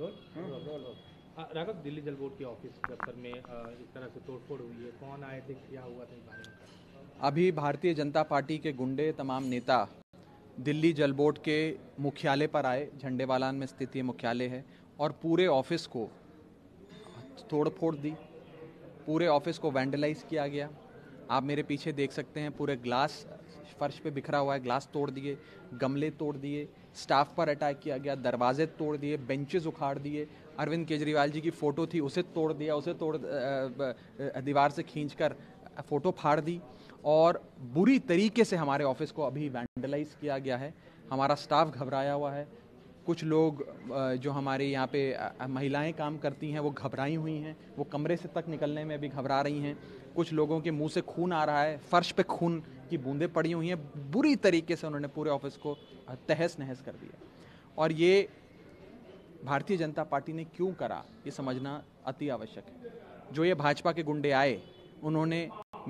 हाँ। हाँ, राघव दिल्ली जल बोर्ड के ऑफिस दफ्तर में इस तरह से तोड़फोड़ हुई है कौन आए थे क्या हुआ था इस बारे में अभी भारतीय जनता पार्टी के गुंडे तमाम नेता दिल्ली जल बोर्ड के मुख्यालय पर आए झंडेवालान में स्थित ये मुख्यालय है और पूरे ऑफिस को तोड़फोड़ दी पूरे ऑफिस को वैंडलाइज किया गया आप मेरे पीछे देख सकते हैं पूरे ग्लास फर्श पे बिखरा हुआ है ग्लास तोड़ दिए गमले तोड़ दिए स्टाफ पर अटैक किया गया दरवाजे तोड़ दिए बेंचेस उखाड़ दिए अरविंद केजरीवाल जी की फ़ोटो थी उसे तोड़ दिया उसे तोड़ दीवार से खींच कर फ़ोटो फाड़ दी और बुरी तरीके से हमारे ऑफिस को अभी वैंडलाइज किया गया है हमारा स्टाफ घबराया हुआ है कुछ लोग जो हमारे यहाँ पे महिलाएं काम करती हैं वो घबराई हुई हैं वो कमरे से तक निकलने में भी घबरा रही हैं कुछ लोगों के मुंह से खून आ रहा है फर्श पे खून की बूंदें पड़ी हुई हैं बुरी तरीके से उन्होंने पूरे ऑफिस को तहस नहस कर दिया और ये भारतीय जनता पार्टी ने क्यों करा ये समझना अति आवश्यक है जो ये भाजपा के गुंडे आए उन्होंने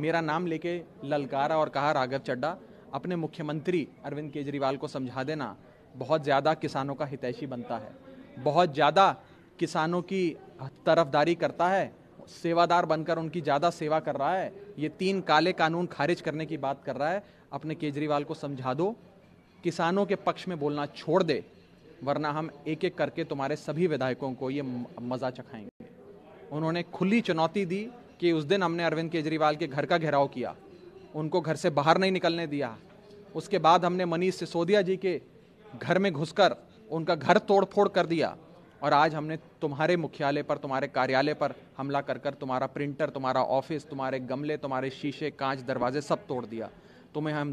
मेरा नाम लेके ललकारा और कहा राघव चड्डा अपने मुख्यमंत्री अरविंद केजरीवाल को समझा देना बहुत ज़्यादा किसानों का हितैषी बनता है बहुत ज़्यादा किसानों की तरफदारी करता है सेवादार बनकर उनकी ज़्यादा सेवा कर रहा है ये तीन काले कानून खारिज करने की बात कर रहा है अपने केजरीवाल को समझा दो किसानों के पक्ष में बोलना छोड़ दे वरना हम एक एक करके तुम्हारे सभी विधायकों को ये मज़ा चखाएंगे उन्होंने खुली चुनौती दी कि उस दिन हमने अरविंद केजरीवाल के घर का घेराव किया उनको घर से बाहर नहीं निकलने दिया उसके बाद हमने मनीष सिसोदिया जी के घर में घुसकर उनका घर तोड़फोड़ कर दिया और आज हमने तुम्हारे मुख्यालय पर तुम्हारे कार्यालय पर हमला कर कर तुम्हारा प्रिंटर तुम्हारा ऑफिस तुम्हारे गमले तुम्हारे शीशे कांच दरवाजे सब तोड़ दिया तुम्हें हम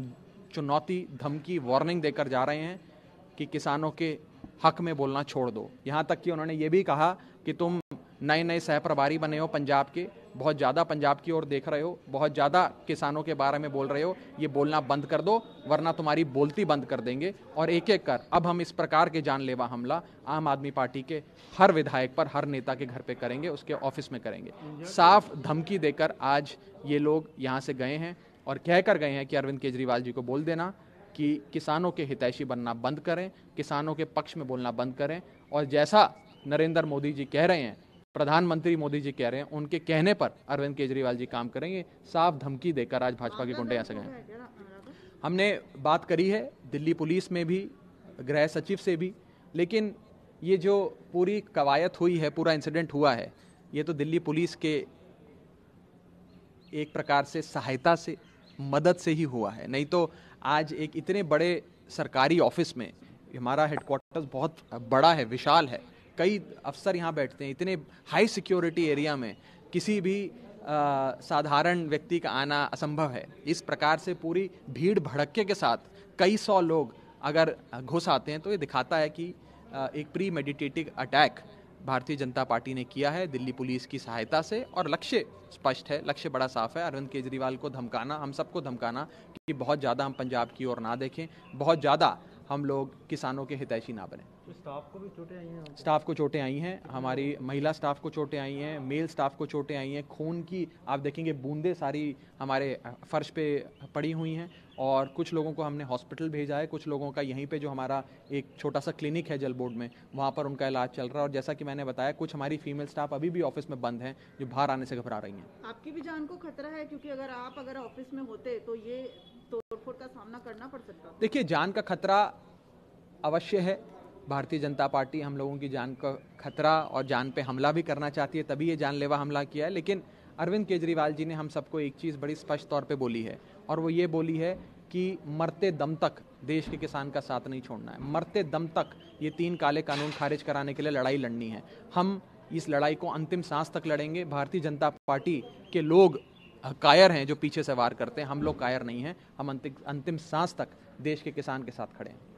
चुनौती धमकी वार्निंग देकर जा रहे हैं कि किसानों के हक में बोलना छोड़ दो यहाँ तक कि उन्होंने ये भी कहा कि तुम नए नए सहप्रभारी बने हो पंजाब के बहुत ज़्यादा पंजाब की ओर देख रहे हो बहुत ज़्यादा किसानों के बारे में बोल रहे हो ये बोलना बंद कर दो वरना तुम्हारी बोलती बंद कर देंगे और एक एक कर अब हम इस प्रकार के जानलेवा हमला आम आदमी पार्टी के हर विधायक पर हर नेता के घर पे करेंगे उसके ऑफिस में करेंगे साफ धमकी देकर आज ये लोग यहाँ से गए हैं और कह कर गए हैं कि अरविंद केजरीवाल जी को बोल देना कि किसानों के हितैषी बनना बंद करें किसानों के पक्ष में बोलना बंद करें और जैसा नरेंद्र मोदी जी कह रहे हैं प्रधानमंत्री मोदी जी कह रहे हैं उनके कहने पर अरविंद केजरीवाल जी काम करेंगे साफ धमकी देकर आज भाजपा के गुंडे यहाँ से गए हमने बात करी है दिल्ली पुलिस में भी गृह सचिव से भी लेकिन ये जो पूरी कवायद हुई है पूरा इंसिडेंट हुआ है ये तो दिल्ली पुलिस के एक प्रकार से सहायता से मदद से ही हुआ है नहीं तो आज एक इतने बड़े सरकारी ऑफिस में हमारा हेडक्वार्टर्स बहुत बड़ा है विशाल है कई अफसर यहाँ बैठते हैं इतने हाई सिक्योरिटी एरिया में किसी भी साधारण व्यक्ति का आना असंभव है इस प्रकार से पूरी भीड़ भड़के के साथ कई सौ लोग अगर घुस आते हैं तो ये दिखाता है कि आ, एक प्री मेडिटेटिव अटैक भारतीय जनता पार्टी ने किया है दिल्ली पुलिस की सहायता से और लक्ष्य स्पष्ट है लक्ष्य बड़ा साफ है अरविंद केजरीवाल को धमकाना हम सबको धमकाना कि बहुत ज़्यादा हम पंजाब की ओर ना देखें बहुत ज़्यादा हम लोग किसानों के हितैषी ना बने स्टाफ तो को भी चोटें आई हैं हमारी महिला स्टाफ को चोटें आई हैं मेल स्टाफ को चोटें आई हैं खून की आप देखेंगे बूंदे सारी हमारे फर्श पे पड़ी हुई हैं और कुछ लोगों को हमने हॉस्पिटल भेजा है कुछ लोगों का यहीं पे जो हमारा एक छोटा सा क्लिनिक है जल बोर्ड में वहाँ पर उनका इलाज चल रहा है और जैसा कि मैंने बताया कुछ हमारी फीमेल स्टाफ अभी भी ऑफिस में बंद हैं जो बाहर आने से घबरा रही हैं आपकी भी जान को खतरा है क्योंकि अगर आप अगर ऑफिस में होते तो ये तोड़फोड़ का सामना करना पड़ सकता देखिए जान का खतरा अवश्य है भारतीय जनता पार्टी हम लोगों की जान का खतरा और जान पे हमला भी करना चाहती है तभी ये जानलेवा हमला किया है लेकिन अरविंद केजरीवाल जी ने हम सबको एक चीज़ बड़ी स्पष्ट तौर पे बोली है और वो ये बोली है कि मरते दम तक देश के किसान का साथ नहीं छोड़ना है मरते दम तक ये तीन काले कानून खारिज कराने के लिए लड़ाई लड़नी है हम इस लड़ाई को अंतिम सांस तक लड़ेंगे भारतीय जनता पार्टी के लोग कायर हैं जो पीछे से वार करते हैं हम लोग कायर नहीं हैं हम अंतिम अंतिम सांस तक देश के किसान के साथ खड़े हैं